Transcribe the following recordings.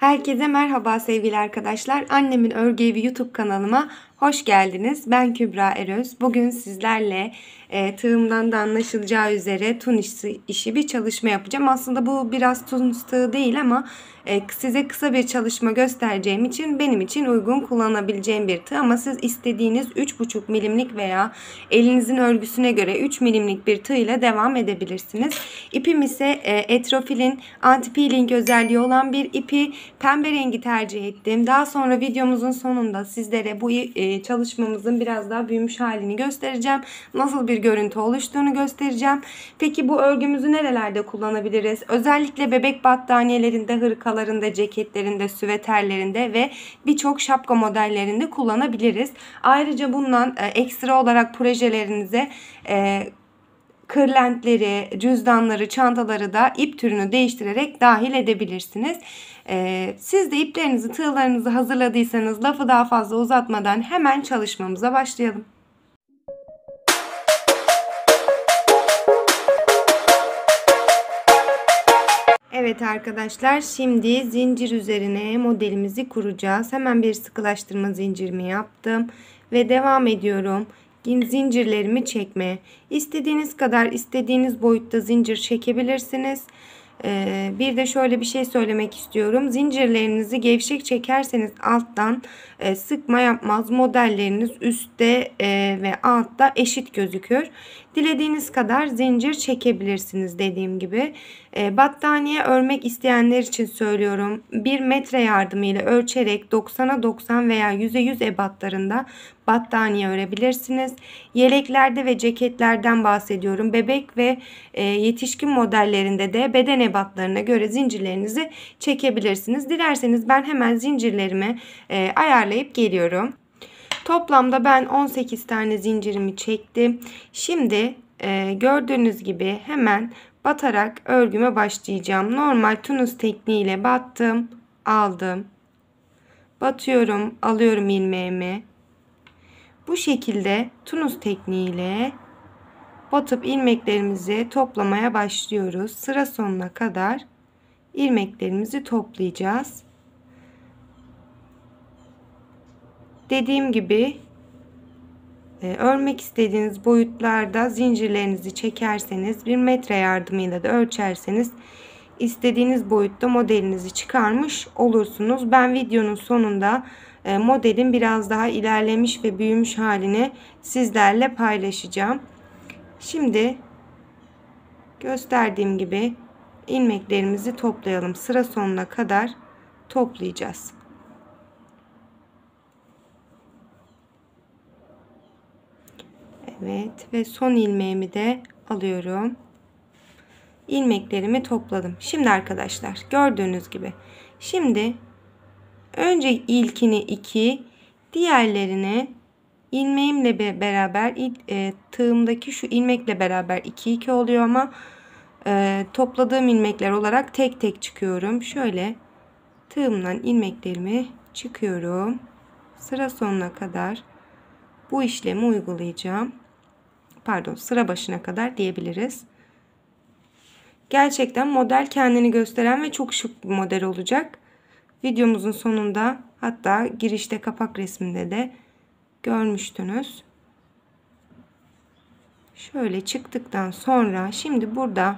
Herkese merhaba sevgili arkadaşlar. Annemin örgü evi YouTube kanalıma Hoş geldiniz. Ben Kübra Eröz. Bugün sizlerle e, tığımdan da anlaşılacağı üzere tun işi, işi bir çalışma yapacağım. Aslında bu biraz tun tığı değil ama e, size kısa bir çalışma göstereceğim için benim için uygun kullanabileceğim bir tığ. Ama siz istediğiniz 3,5 milimlik veya elinizin örgüsüne göre 3 milimlik bir tığ ile devam edebilirsiniz. İpim ise e, Etrofil'in anti-peeling özelliği olan bir ipi pembe rengi tercih ettim. Daha sonra videomuzun sonunda sizlere bu e, çalışmamızın biraz daha büyümüş halini göstereceğim. Nasıl bir görüntü oluştuğunu göstereceğim. Peki bu örgümüzü nerelerde kullanabiliriz? Özellikle bebek battaniyelerinde, hırkalarında, ceketlerinde, süveterlerinde ve birçok şapka modellerinde kullanabiliriz. Ayrıca bundan e, ekstra olarak projelerinize e, kırlentleri, cüzdanları, çantaları da ip türünü değiştirerek dahil edebilirsiniz. Ee, siz de iplerinizi, tığlarınızı hazırladıysanız lafı daha fazla uzatmadan hemen çalışmamıza başlayalım. Evet arkadaşlar şimdi zincir üzerine modelimizi kuracağız. Hemen bir sıkılaştırma zincirimi yaptım ve devam ediyorum zincirlerimi çekme. İstediğiniz kadar istediğiniz boyutta zincir çekebilirsiniz. Ee, bir de şöyle bir şey söylemek istiyorum. Zincirlerinizi gevşek çekerseniz alttan e, sıkma yapmaz. Modelleriniz üstte e, ve altta eşit gözükür. Dilediğiniz kadar zincir çekebilirsiniz dediğim gibi. E, battaniye örmek isteyenler için söylüyorum. 1 metre yardımıyla ölçerek 90'a 90 veya 100'e 100 ebatlarında battaniye örebilirsiniz. Yeleklerde ve ceketlerden bahsediyorum. Bebek ve e, yetişkin modellerinde de beden ebatlarına göre zincirlerinizi çekebilirsiniz. Dilerseniz ben hemen zincirlerimi e, ayarlayıp geliyorum. Toplamda ben 18 tane zincirimi çektim. Şimdi e, gördüğünüz gibi hemen batarak örgüme başlayacağım. Normal tunus tekniğiyle battım, aldım. Batıyorum, alıyorum ilmeğimi. Bu şekilde tunus tekniğiyle batıp ilmeklerimizi toplamaya başlıyoruz. Sıra sonuna kadar ilmeklerimizi toplayacağız. Dediğim gibi e, örmek istediğiniz boyutlarda zincirlerinizi çekerseniz bir metre yardımıyla da ölçerseniz istediğiniz boyutta modelinizi çıkarmış olursunuz. Ben videonun sonunda e, modelin biraz daha ilerlemiş ve büyümüş halini sizlerle paylaşacağım. Şimdi gösterdiğim gibi ilmeklerimizi toplayalım. Sıra sonuna kadar toplayacağız. Evet ve son ilmeğimi de alıyorum. İlmeklerimi topladım. Şimdi arkadaşlar gördüğünüz gibi şimdi Önce ilkini 2, diğerlerini ilmeğimle beraber e, tığımdaki şu ilmekle beraber 2 2 oluyor ama e, topladığım ilmekler olarak tek tek çıkıyorum. Şöyle tığımdan ilmeklerimi çıkıyorum. Sıra sonuna kadar bu işlemi uygulayacağım. Pardon sıra başına kadar diyebiliriz. Gerçekten model kendini gösteren ve çok şık bir model olacak videomuzun sonunda hatta girişte kapak resminde de görmüştünüz. Şöyle çıktıktan sonra şimdi burada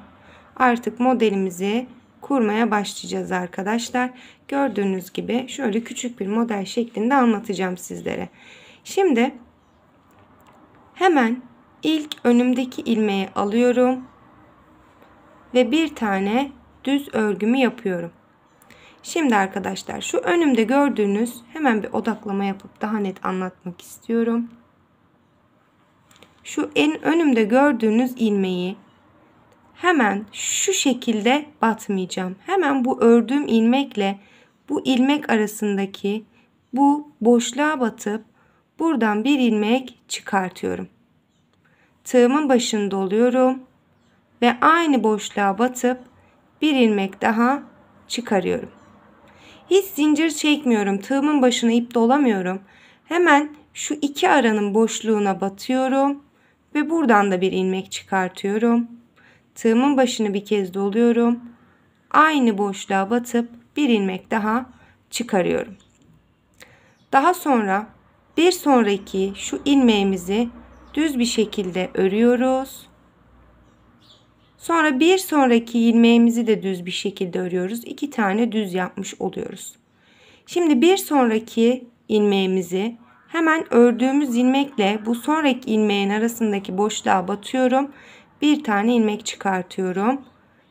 artık modelimizi kurmaya başlayacağız arkadaşlar. Gördüğünüz gibi şöyle küçük bir model şeklinde anlatacağım sizlere. Şimdi hemen ilk önümdeki ilmeği alıyorum ve bir tane düz örgümü yapıyorum. Şimdi arkadaşlar şu önümde gördüğünüz hemen bir odaklama yapıp daha net anlatmak istiyorum. Şu en önümde gördüğünüz ilmeği hemen şu şekilde batmayacağım. Hemen bu ördüğüm ilmekle bu ilmek arasındaki bu boşluğa batıp buradan bir ilmek çıkartıyorum. Tığımın başında oluyorum ve aynı boşluğa batıp bir ilmek daha çıkarıyorum. Hiç zincir çekmiyorum. Tığımın başına ip dolamıyorum. Hemen şu iki aranın boşluğuna batıyorum. Ve buradan da bir ilmek çıkartıyorum. Tığımın başını bir kez doluyorum. Aynı boşluğa batıp bir ilmek daha çıkarıyorum. Daha sonra bir sonraki şu ilmeğimizi düz bir şekilde örüyoruz. Sonra bir sonraki ilmeğimizi de düz bir şekilde örüyoruz. İki tane düz yapmış oluyoruz. Şimdi bir sonraki ilmeğimizi hemen ördüğümüz ilmekle bu sonraki ilmeğin arasındaki boşluğa batıyorum. Bir tane ilmek çıkartıyorum.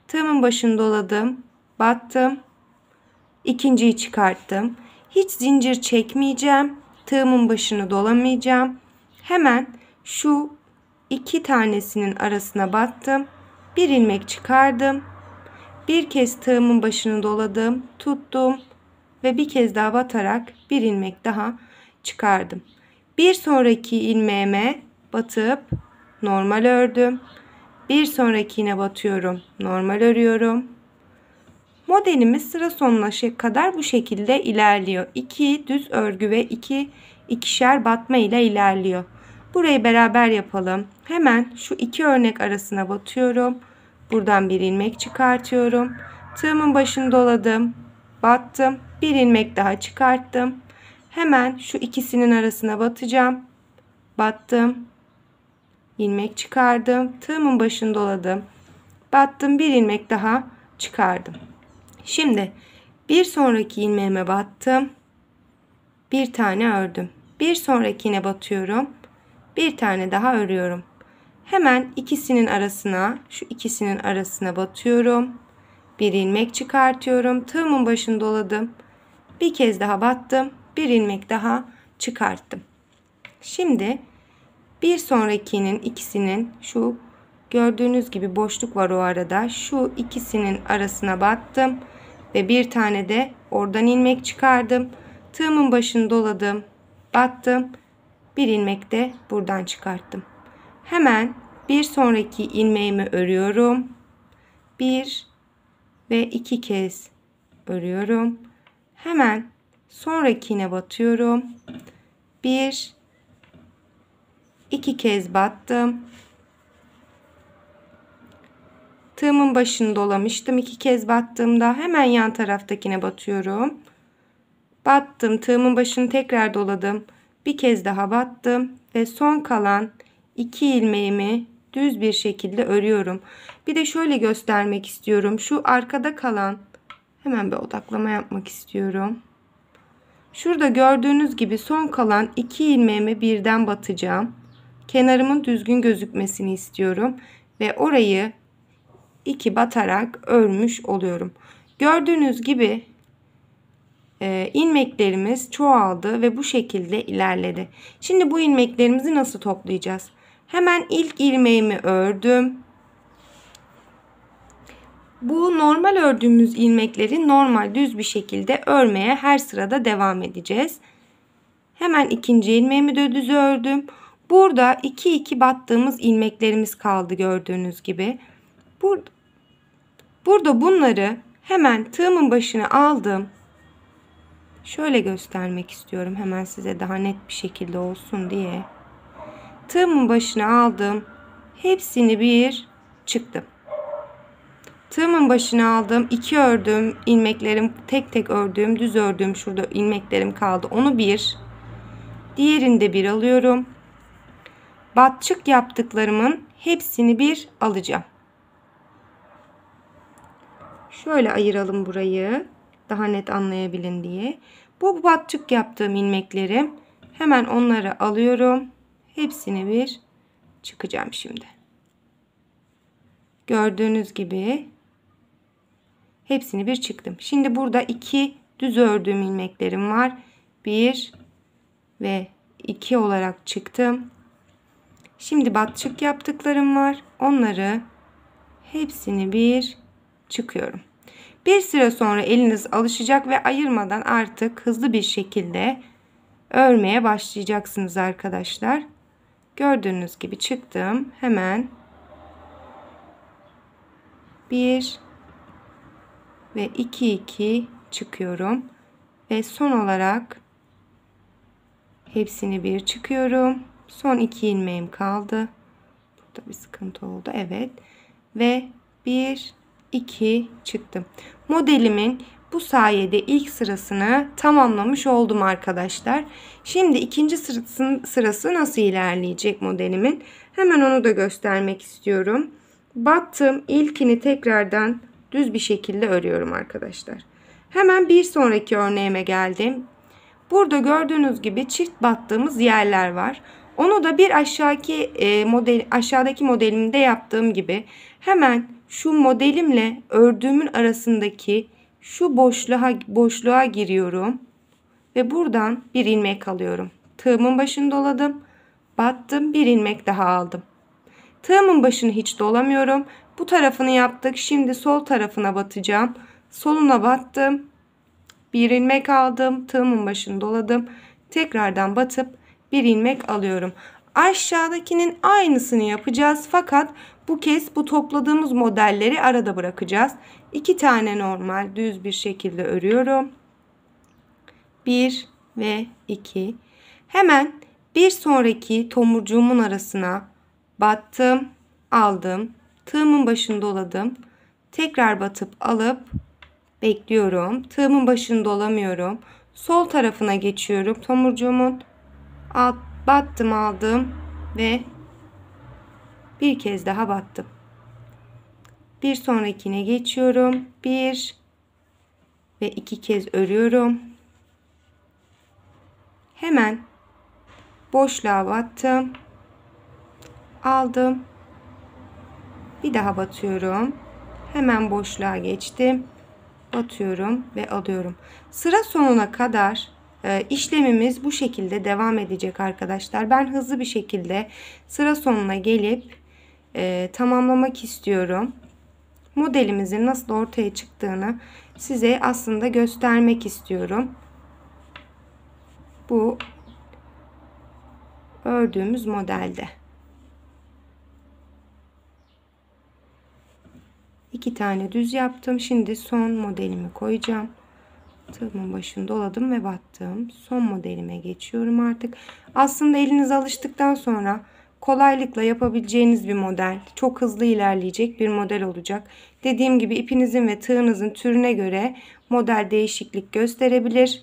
Tığımın başını doladım. Battım. İkinciyi çıkarttım. Hiç zincir çekmeyeceğim. Tığımın başını dolamayacağım. Hemen şu iki tanesinin arasına battım bir ilmek çıkardım. Bir kez tığımın başını doladım, tuttum ve bir kez daha batarak bir ilmek daha çıkardım. Bir sonraki ilmeğime batıp normal ördüm. Bir sonrakine batıyorum, normal örüyorum. Modelimiz sıra sonuna kadar bu şekilde ilerliyor. 2 düz örgü ve 2 iki, ikişer batma ile ilerliyor. Burayı beraber yapalım. Hemen şu iki örnek arasına batıyorum. Buradan bir ilmek çıkartıyorum. Tığımın başını doladım. Battım. Bir ilmek daha çıkarttım. Hemen şu ikisinin arasına batacağım. Battım. ilmek çıkardım. Tığımın başını doladım. Battım. Bir ilmek daha çıkardım. Şimdi bir sonraki ilmeğime battım. Bir tane ördüm. Bir sonrakine batıyorum bir tane daha örüyorum. Hemen ikisinin arasına, şu ikisinin arasına batıyorum. Bir ilmek çıkartıyorum. Tığımın başını doladım. Bir kez daha battım. Bir ilmek daha çıkarttım. Şimdi bir sonrakinin ikisinin şu gördüğünüz gibi boşluk var o arada. Şu ikisinin arasına battım ve bir tane de oradan ilmek çıkardım. Tığımın başını doladım. Battım bir ilmek de buradan çıkarttım. Hemen bir sonraki ilmeğimi örüyorum. Bir ve iki kez örüyorum. Hemen sonrakine batıyorum. Bir iki kez battım. Tığımın başını dolamıştım. iki kez battığımda hemen yan taraftakine batıyorum. Battım. Tığımın başını tekrar doladım bir kez daha battım ve son kalan iki ilmeğimi düz bir şekilde örüyorum. Bir de şöyle göstermek istiyorum. Şu arkada kalan hemen bir odaklama yapmak istiyorum. Şurada gördüğünüz gibi son kalan iki ilmeğimi birden batacağım. Kenarımın düzgün gözükmesini istiyorum ve orayı iki batarak örmüş oluyorum. Gördüğünüz gibi e, ee, ilmeklerimiz çoğaldı ve bu şekilde ilerledi. Şimdi bu ilmeklerimizi nasıl toplayacağız? Hemen ilk ilmeğimi ördüm. Bu normal ördüğümüz ilmekleri normal düz bir şekilde örmeye her sırada devam edeceğiz. Hemen ikinci ilmeğimi de düz ördüm. Burada 2 2 battığımız ilmeklerimiz kaldı gördüğünüz gibi. Burada, burada bunları hemen tığımın başına aldım. Şöyle göstermek istiyorum hemen size daha net bir şekilde olsun diye. Tığımın başına aldım. Hepsini bir çıktım. Tığımın başına aldım. iki ördüm. ilmeklerim tek tek ördüm düz ördüm şurada ilmeklerim kaldı. Onu bir. Diğerinde bir alıyorum. Batçık yaptıklarımın hepsini bir alacağım. Şöyle ayıralım burayı daha net anlayabilin diye. Bu batçık yaptığım ilmekleri hemen onları alıyorum. Hepsini bir çıkacağım şimdi. Gördüğünüz gibi hepsini bir çıktım. Şimdi burada iki düz ördüğüm ilmeklerim var. Bir ve iki olarak çıktım. Şimdi batçık yaptıklarım var. Onları hepsini bir çıkıyorum. Bir süre sonra eliniz alışacak ve ayırmadan artık hızlı bir şekilde örmeye başlayacaksınız arkadaşlar. Gördüğünüz gibi çıktım. Hemen 1 ve 2 2 çıkıyorum. Ve son olarak hepsini bir çıkıyorum. Son 2 ilmeğim kaldı. Burada bir sıkıntı oldu. Evet. Ve 1 2 çıktı. Modelimin bu sayede ilk sırasını tamamlamış oldum arkadaşlar. Şimdi ikinci sırası, nasıl ilerleyecek modelimin? Hemen onu da göstermek istiyorum. Battığım ilkini tekrardan düz bir şekilde örüyorum arkadaşlar. Hemen bir sonraki örneğime geldim. Burada gördüğünüz gibi çift battığımız yerler var. Onu da bir aşağıdaki e, model aşağıdaki modelimde yaptığım gibi hemen şu modelimle ördüğümün arasındaki şu boşluğa, boşluğa giriyorum. Ve buradan bir ilmek alıyorum. Tığımın başını doladım. Battım bir ilmek daha aldım. Tığımın başını hiç dolamıyorum. Bu tarafını yaptık. Şimdi sol tarafına batacağım. Soluna battım. Bir ilmek aldım. Tığımın başını doladım. Tekrardan batıp bir ilmek alıyorum. Aşağıdakinin aynısını yapacağız fakat bu kez bu topladığımız modelleri arada bırakacağız. 2 tane normal düz bir şekilde örüyorum. 1 ve 2. Hemen bir sonraki tomurcuğumun arasına battım, aldım, tığımın başını doladım. Tekrar batıp alıp bekliyorum. Tığımın başını dolamıyorum. Sol tarafına geçiyorum tomurcuğumun. Alt battım aldım ve bir kez daha battım. Bir sonrakine geçiyorum. Bir ve iki kez örüyorum. Hemen boşluğa battım. Aldım. Bir daha batıyorum. Hemen boşluğa geçtim. Batıyorum ve alıyorum. Sıra sonuna kadar ee, işlemimiz bu şekilde devam edecek arkadaşlar. Ben hızlı bir şekilde sıra sonuna gelip e, tamamlamak istiyorum. Modelimizin nasıl ortaya çıktığını size aslında göstermek istiyorum. Bu ördüğümüz modelde. iki tane düz yaptım. Şimdi son modelimi koyacağım tığımın başını doladım ve battım. Son modelime geçiyorum artık. Aslında eliniz alıştıktan sonra kolaylıkla yapabileceğiniz bir model. Çok hızlı ilerleyecek bir model olacak. Dediğim gibi ipinizin ve tığınızın türüne göre model değişiklik gösterebilir.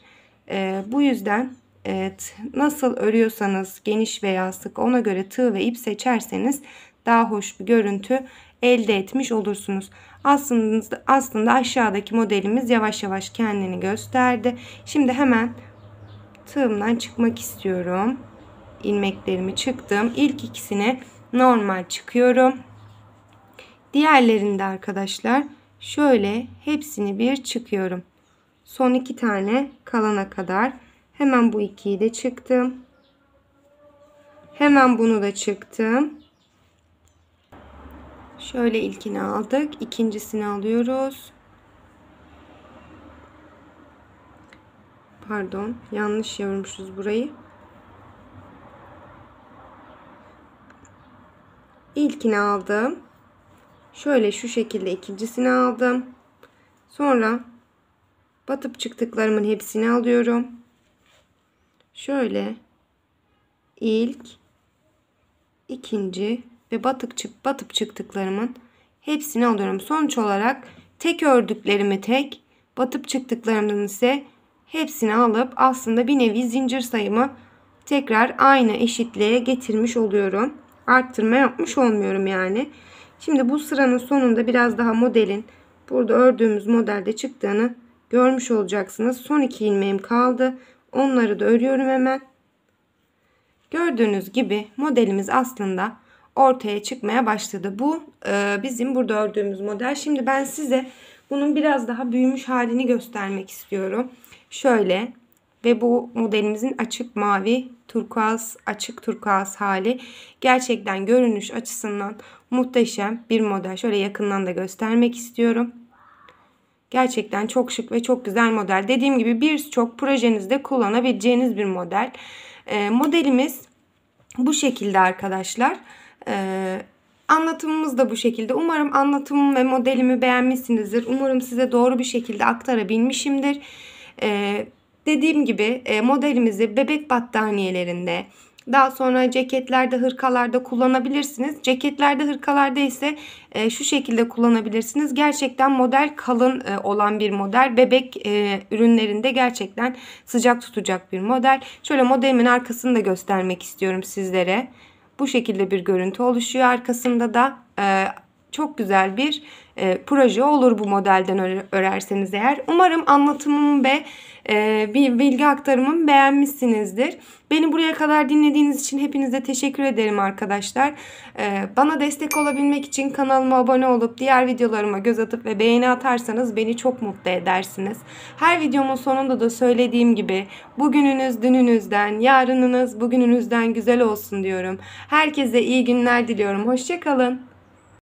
Ee, bu yüzden Evet, nasıl örüyorsanız geniş veya sık ona göre tığ ve ip seçerseniz daha hoş bir görüntü elde etmiş olursunuz. Aslında, aslında aşağıdaki modelimiz yavaş yavaş kendini gösterdi. Şimdi hemen tığımdan çıkmak istiyorum. İlmeklerimi çıktım. İlk ikisini normal çıkıyorum. Diğerlerinde arkadaşlar şöyle hepsini bir çıkıyorum. Son iki tane kalana kadar hemen bu ikiyi de çıktım. Hemen bunu da çıktım. Şöyle ilkini aldık. ikincisini alıyoruz. Pardon. Yanlış yormuşuz burayı. İlkini aldım. Şöyle şu şekilde ikincisini aldım. Sonra batıp çıktıklarımın hepsini alıyorum. Şöyle ilk ikinci ve batıp, çık, batıp çıktıklarımın hepsini alıyorum. Sonuç olarak tek ördüklerimi tek, batıp çıktıklarımın ise hepsini alıp aslında bir nevi zincir sayımı tekrar aynı eşitliğe getirmiş oluyorum. Arttırma yapmış olmuyorum yani. Şimdi bu sıranın sonunda biraz daha modelin burada ördüğümüz modelde çıktığını görmüş olacaksınız. Son iki ilmeğim kaldı. Onları da örüyorum hemen. Gördüğünüz gibi modelimiz aslında ortaya çıkmaya başladı. Bu e, bizim burada ördüğümüz model. Şimdi ben size bunun biraz daha büyümüş halini göstermek istiyorum. Şöyle ve bu modelimizin açık mavi turkuaz açık turkuaz hali gerçekten görünüş açısından muhteşem bir model. Şöyle yakından da göstermek istiyorum. Gerçekten çok şık ve çok güzel model. Dediğim gibi birçok projenizde kullanabileceğiniz bir model. E, modelimiz bu şekilde arkadaşlar. Ee, anlatımımız da bu şekilde. Umarım anlatımım ve modelimi beğenmişsinizdir. Umarım size doğru bir şekilde aktarabilmişimdir. Ee, dediğim gibi e, modelimizi bebek battaniyelerinde, daha sonra ceketlerde, hırkalarda kullanabilirsiniz. Ceketlerde, hırkalarda ise e, şu şekilde kullanabilirsiniz. Gerçekten model kalın e, olan bir model. Bebek e, ürünlerinde gerçekten sıcak tutacak bir model. Şöyle modelimin arkasını da göstermek istiyorum sizlere. Bu şekilde bir görüntü oluşuyor arkasında da. E, çok güzel bir e, proje olur bu modelden örerseniz eğer. Umarım anlatımım ve e, bir bilgi aktarımım beğenmişsinizdir. Beni buraya kadar dinlediğiniz için hepinize teşekkür ederim arkadaşlar. E, bana destek olabilmek için kanalıma abone olup diğer videolarıma göz atıp ve beğeni atarsanız beni çok mutlu edersiniz. Her videomun sonunda da söylediğim gibi bugününüz dününüzden, yarınınız bugününüzden güzel olsun diyorum. Herkese iyi günler diliyorum. Hoşçakalın.